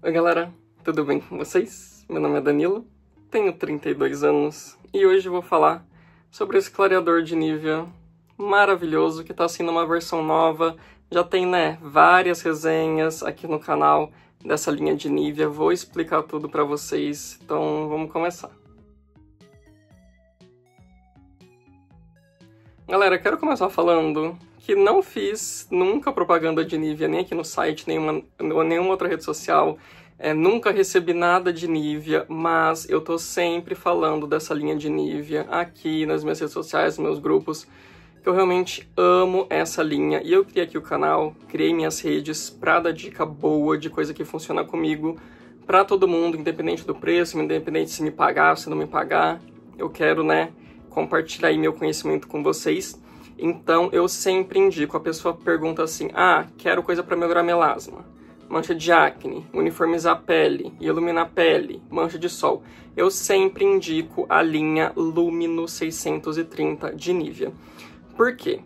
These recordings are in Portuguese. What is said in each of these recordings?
Oi galera, tudo bem com vocês? Meu nome é Danilo, tenho 32 anos e hoje vou falar sobre esse clareador de Nivea maravilhoso que está sendo uma versão nova. Já tem né, várias resenhas aqui no canal dessa linha de Nivea, vou explicar tudo para vocês, então vamos começar. Galera, quero começar falando que não fiz nunca propaganda de Nivea, nem aqui no site, nenhuma, nenhuma outra rede social. É, nunca recebi nada de Nivea, mas eu tô sempre falando dessa linha de Nivea aqui nas minhas redes sociais, nos meus grupos, que eu realmente amo essa linha. E eu criei aqui o canal, criei minhas redes pra dar dica boa de coisa que funciona comigo para todo mundo, independente do preço, independente se me pagar, se não me pagar. Eu quero, né, compartilhar meu conhecimento com vocês. Então eu sempre indico, a pessoa pergunta assim: "Ah, quero coisa para melhorar melasma, mancha de acne, uniformizar a pele, iluminar a pele, mancha de sol". Eu sempre indico a linha Lumino 630 de Nivea. Por quê?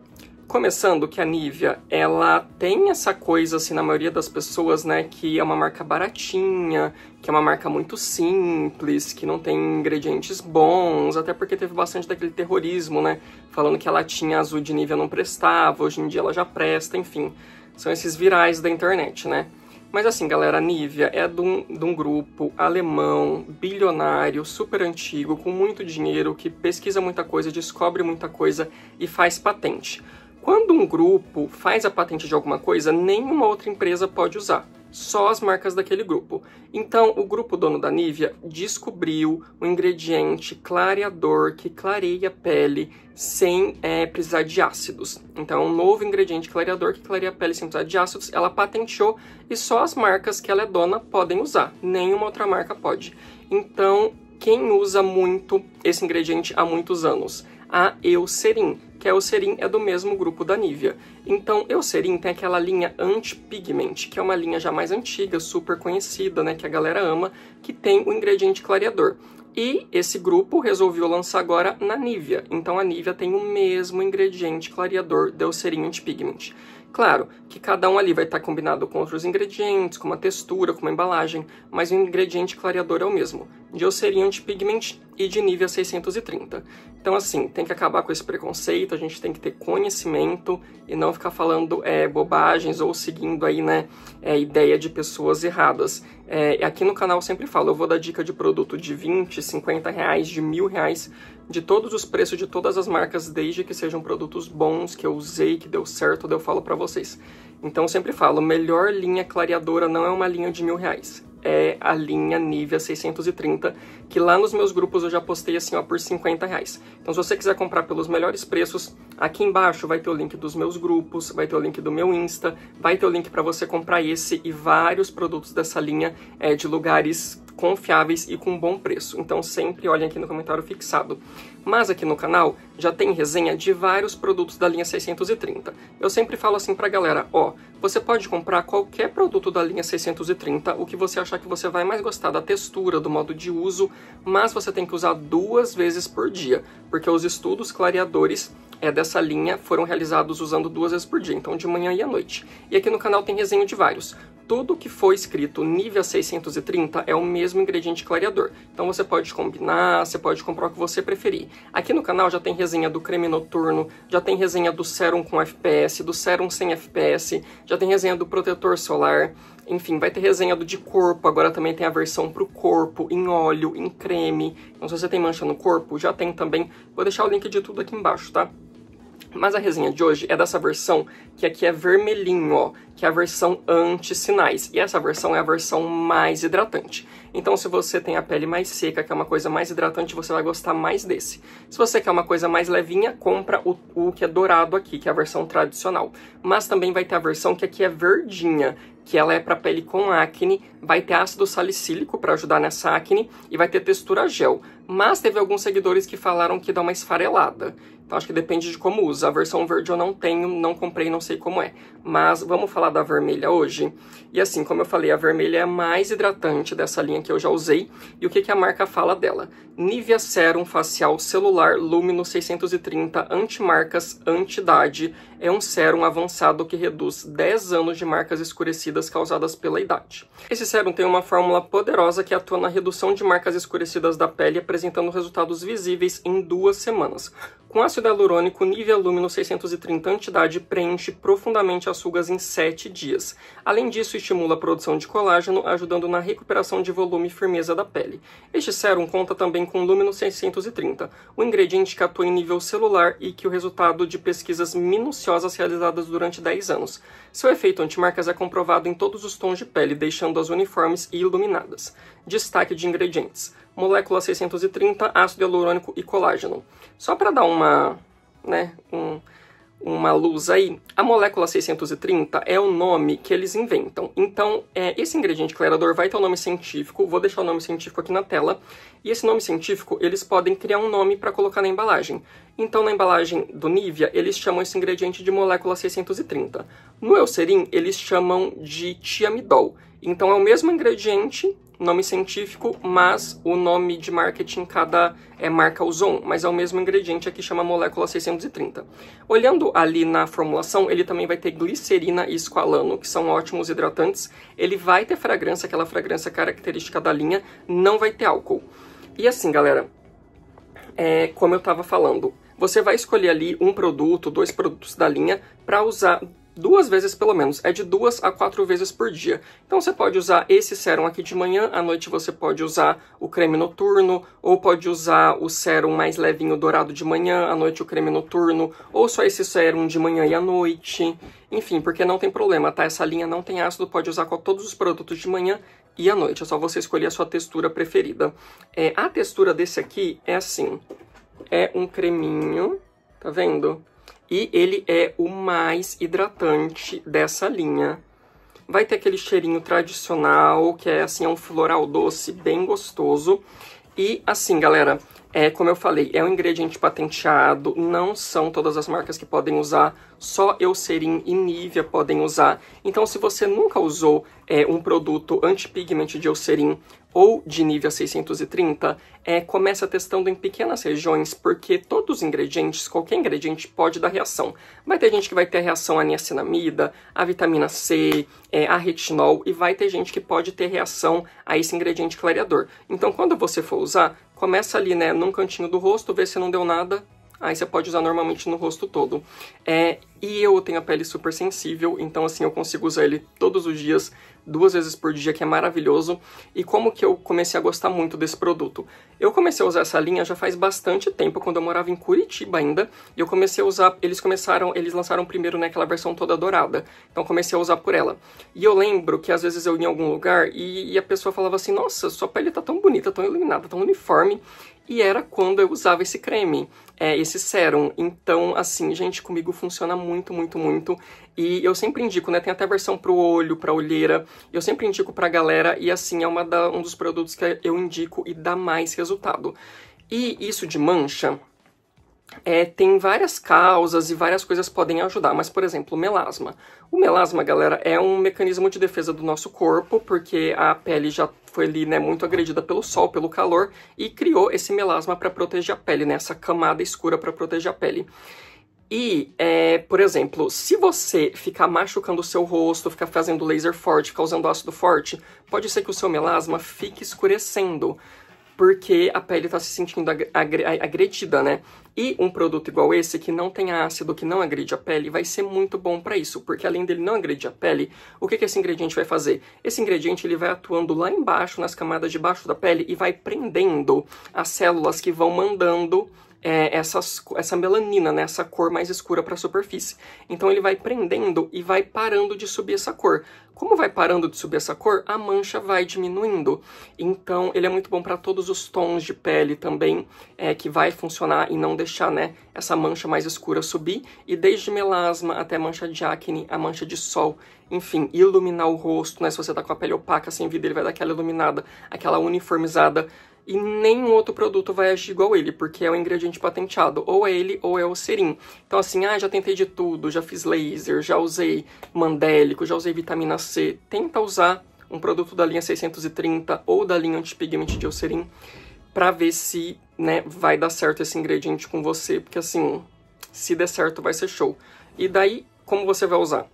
Começando que a Nivea, ela tem essa coisa assim na maioria das pessoas, né, que é uma marca baratinha, que é uma marca muito simples, que não tem ingredientes bons, até porque teve bastante daquele terrorismo, né, falando que a latinha azul de Nivea não prestava, hoje em dia ela já presta, enfim. São esses virais da internet, né? Mas assim, galera, a Nivea é de um, de um, grupo alemão, bilionário, super antigo, com muito dinheiro, que pesquisa muita coisa, descobre muita coisa e faz patente. Quando um grupo faz a patente de alguma coisa, nenhuma outra empresa pode usar, só as marcas daquele grupo. Então, o grupo dono da Nivea descobriu o um ingrediente clareador que clareia a pele sem é, precisar de ácidos. Então, é um novo ingrediente clareador que clareia a pele sem precisar de ácidos, ela patenteou e só as marcas que ela é dona podem usar, nenhuma outra marca pode. Então, quem usa muito esse ingrediente há muitos anos? A Eucerin que a é Eucerin é do mesmo grupo da Nivea. Então, Eucerin tem aquela linha anti-pigment, que é uma linha já mais antiga, super conhecida, né, que a galera ama, que tem o ingrediente clareador. E esse grupo resolveu lançar agora na Nivea. Então a Nivea tem o mesmo ingrediente clareador da Eucerin Anti-Pigment. Claro que cada um ali vai estar combinado com outros ingredientes, com uma textura, com uma embalagem, mas o ingrediente clareador é o mesmo. De Eucerin Anti-Pigment e de nível 630. Então, assim, tem que acabar com esse preconceito, a gente tem que ter conhecimento e não ficar falando é, bobagens ou seguindo aí, né, é, ideia de pessoas erradas. É, aqui no canal eu sempre falo, eu vou dar dica de produto de 20, 50 reais, de mil reais, de todos os preços de todas as marcas, desde que sejam produtos bons, que eu usei, que deu certo, eu falo para vocês. Então, eu sempre falo, melhor linha clareadora não é uma linha de mil reais é a linha Nivea 630, que lá nos meus grupos eu já postei assim, ó, por 50 reais. Então se você quiser comprar pelos melhores preços, aqui embaixo vai ter o link dos meus grupos, vai ter o link do meu Insta, vai ter o link para você comprar esse e vários produtos dessa linha é, de lugares confiáveis e com bom preço. Então sempre olhem aqui no comentário fixado. Mas aqui no canal já tem resenha de vários produtos da linha 630. Eu sempre falo assim pra galera, ó, você pode comprar qualquer produto da linha 630, o que você achar que você vai mais gostar da textura, do modo de uso, mas você tem que usar duas vezes por dia, porque os estudos clareadores é dessa linha foram realizados usando duas vezes por dia, então de manhã e à noite. E aqui no canal tem resenha de vários. Tudo que foi escrito nível 630 é o mesmo ingrediente clareador. Então você pode combinar, você pode comprar o que você preferir. Aqui no canal já tem resenha do creme noturno, já tem resenha do sérum com FPS, do sérum sem FPS, já tem resenha do protetor solar, enfim, vai ter resenha do de corpo, agora também tem a versão pro corpo, em óleo, em creme. Então se você tem mancha no corpo, já tem também. Vou deixar o link de tudo aqui embaixo, tá? Mas a resenha de hoje é dessa versão que aqui é vermelhinho, ó, que é a versão anti-sinais. E essa versão é a versão mais hidratante. Então, se você tem a pele mais seca, que é uma coisa mais hidratante, você vai gostar mais desse. Se você quer uma coisa mais levinha, compra o, o que é dourado aqui, que é a versão tradicional. Mas também vai ter a versão que aqui é verdinha, que ela é para pele com acne, vai ter ácido salicílico para ajudar nessa acne e vai ter textura gel. Mas teve alguns seguidores que falaram que dá uma esfarelada. Então acho que depende de como usa. A versão verde eu não tenho, não comprei, não sei como é. Mas vamos falar da vermelha hoje. E assim, como eu falei, a vermelha é a mais hidratante dessa linha que eu já usei. E o que, que a marca fala dela? Nivea Serum Facial Celular Lumino 630 Antimarcas Antidade. É um sérum avançado que reduz 10 anos de marcas escurecidas escurecidas causadas pela idade. Esse sérum tem uma fórmula poderosa que atua na redução de marcas escurecidas da pele, apresentando resultados visíveis em duas semanas, com ácido hialurônico Nivea Lumino 630 Antidade preenche profundamente as rugas em 7 dias. Além disso, estimula a produção de colágeno, ajudando na recuperação de volume e firmeza da pele. Este sérum conta também com lúmino 630, o ingrediente que atua em nível celular e que é o resultado de pesquisas minuciosas realizadas durante 10 anos. Seu efeito antimarcas é comprovado em todos os tons de pele, deixando-as uniformes e iluminadas. Destaque de ingredientes molécula 630, ácido hialurônico e colágeno. Só para dar uma, né, um, uma luz aí, a molécula 630 é o nome que eles inventam. Então, é, esse ingrediente clareador vai ter um nome científico, vou deixar o nome científico aqui na tela, e esse nome científico eles podem criar um nome para colocar na embalagem. Então, na embalagem do Nivea, eles chamam esse ingrediente de molécula 630. No Eucerin, eles chamam de tiamidol. Então, é o mesmo ingrediente, nome científico, mas o nome de marketing cada é, marca usou, mas é o mesmo ingrediente aqui chama molécula 630. Olhando ali na formulação, ele também vai ter glicerina e esqualano, que são ótimos hidratantes. Ele vai ter fragrância, aquela fragrância característica da linha, não vai ter álcool. E assim, galera, é, como eu estava falando, você vai escolher ali um produto, dois produtos da linha para usar duas vezes pelo menos, é de duas a quatro vezes por dia. Então você pode usar esse sérum aqui de manhã, à noite você pode usar o creme noturno, ou pode usar o sérum mais levinho dourado de manhã, à noite o creme noturno, ou só esse sérum de manhã e à noite. Enfim, porque não tem problema, tá? Essa linha não tem ácido, pode usar com todos os produtos de manhã e à noite, é só você escolher a sua textura preferida. É, a textura desse aqui é assim, é um creminho, tá vendo? E ele é o mais hidratante dessa linha. Vai ter aquele cheirinho tradicional, que é assim, é um floral doce bem gostoso. E assim, galera, é como eu falei, é um ingrediente patenteado, não são todas as marcas que podem usar, só Eucerin e Nivea podem usar. Então, se você nunca usou é, um produto anti-pigment de Eucerin, ou de nível 630, é, começa testando em pequenas regiões, porque todos os ingredientes, qualquer ingrediente pode dar reação. Vai ter gente que vai ter reação à niacinamida, à vitamina C, é, a retinol, e vai ter gente que pode ter reação a esse ingrediente clareador. Então, quando você for usar, começa ali, né, num cantinho do rosto, vê se não deu nada, Aí você pode usar normalmente no rosto todo. É, e eu tenho a pele super sensível, então assim eu consigo usar ele todos os dias, duas vezes por dia, que é maravilhoso. E como que eu comecei a gostar muito desse produto? Eu comecei a usar essa linha já faz bastante tempo, quando eu morava em Curitiba ainda, e eu comecei a usar, eles começaram, eles lançaram primeiro naquela né, versão toda dourada. Então comecei a usar por ela. E eu lembro que às vezes eu ia em algum lugar e, e a pessoa falava assim: "Nossa, sua pele tá tão bonita, tão iluminada, tão uniforme" e era quando eu usava esse creme, é, esse sérum. Então, assim, gente, comigo funciona muito, muito, muito. E eu sempre indico, né? Tem até versão pro olho, pra olheira. Eu sempre indico pra galera e, assim, é uma da, um dos produtos que eu indico e dá mais resultado. E isso de mancha, é, tem várias causas e várias coisas podem ajudar, mas, por exemplo, o melasma. O melasma, galera, é um mecanismo de defesa do nosso corpo, porque a pele já foi ali, né, muito agredida pelo sol, pelo calor, e criou esse melasma para proteger a pele, né, essa camada escura para proteger a pele. E, é, por exemplo, se você ficar machucando o seu rosto, ficar fazendo laser forte, causando ácido forte, pode ser que o seu melasma fique escurecendo porque a pele está se sentindo agredida, né? E um produto igual esse, que não tem ácido, que não agride a pele, vai ser muito bom para isso, porque além dele não agredir a pele, o que, que esse ingrediente vai fazer? Esse ingrediente ele vai atuando lá embaixo, nas camadas de baixo da pele, e vai prendendo as células que vão mandando é, essas, essa melanina, né, essa cor mais escura para a superfície. Então ele vai prendendo e vai parando de subir essa cor. Como vai parando de subir essa cor, a mancha vai diminuindo. Então ele é muito bom para todos os tons de pele também, é, que vai funcionar e não deixar né, essa mancha mais escura subir. E desde melasma até mancha de acne, a mancha de sol, enfim, iluminar o rosto, né? Se você está com a pele opaca, sem vida, ele vai dar aquela iluminada, aquela uniformizada e nenhum outro produto vai agir igual ele, porque é um ingrediente patenteado, ou é ele ou é o serim. Então assim, ah, já tentei de tudo, já fiz laser, já usei mandélico, já usei vitamina C. Tenta usar um produto da linha 630 ou da linha antipigmente de Eucerin para ver se, né, vai dar certo esse ingrediente com você, porque assim, se der certo vai ser show. E daí como você vai usar?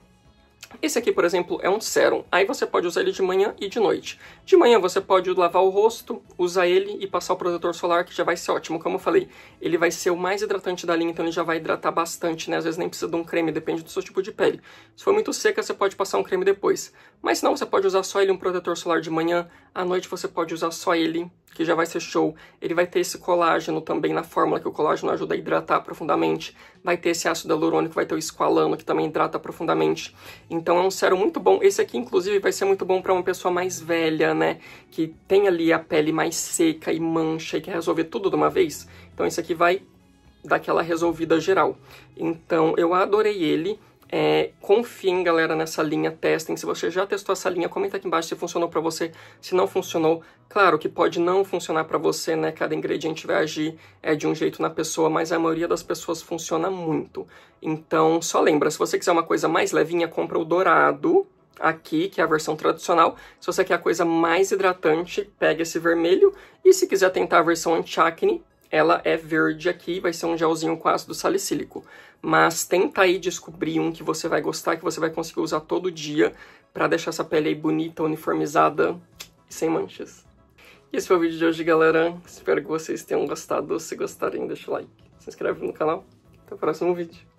Esse aqui, por exemplo, é um sérum. Aí você pode usar ele de manhã e de noite. De manhã você pode lavar o rosto, usar ele e passar o protetor solar, que já vai ser ótimo. Como eu falei, ele vai ser o mais hidratante da linha, então ele já vai hidratar bastante, né? Às vezes nem precisa de um creme, depende do seu tipo de pele. Se for muito seca, você pode passar um creme depois. Mas não, você pode usar só ele um protetor solar de manhã, à noite você pode usar só ele que já vai ser show. Ele vai ter esse colágeno também na fórmula, que o colágeno ajuda a hidratar profundamente. Vai ter esse ácido hialurônico, vai ter o esqualano, que também hidrata profundamente. Então é um sérum muito bom. Esse aqui, inclusive, vai ser muito bom para uma pessoa mais velha, né? Que tem ali a pele mais seca e mancha e quer resolver tudo de uma vez. Então esse aqui vai daquela resolvida geral. Então eu adorei ele. É, confiem, galera, nessa linha, testem. Se você já testou essa linha, comenta aqui embaixo se funcionou para você, se não funcionou. Claro que pode não funcionar para você, né? Cada ingrediente vai agir é, de um jeito na pessoa, mas a maioria das pessoas funciona muito. Então, só lembra, se você quiser uma coisa mais levinha, compra o dourado aqui, que é a versão tradicional. Se você quer a coisa mais hidratante, pega esse vermelho. E se quiser tentar a versão anti-acne, ela é verde aqui, vai ser um gelzinho com ácido salicílico. Mas tenta aí descobrir um que você vai gostar, que você vai conseguir usar todo dia para deixar essa pele aí bonita, uniformizada e sem manchas. E esse foi o vídeo de hoje, galera. Espero que vocês tenham gostado. Se gostarem, deixa o like, se inscreve no canal. Até o próximo vídeo.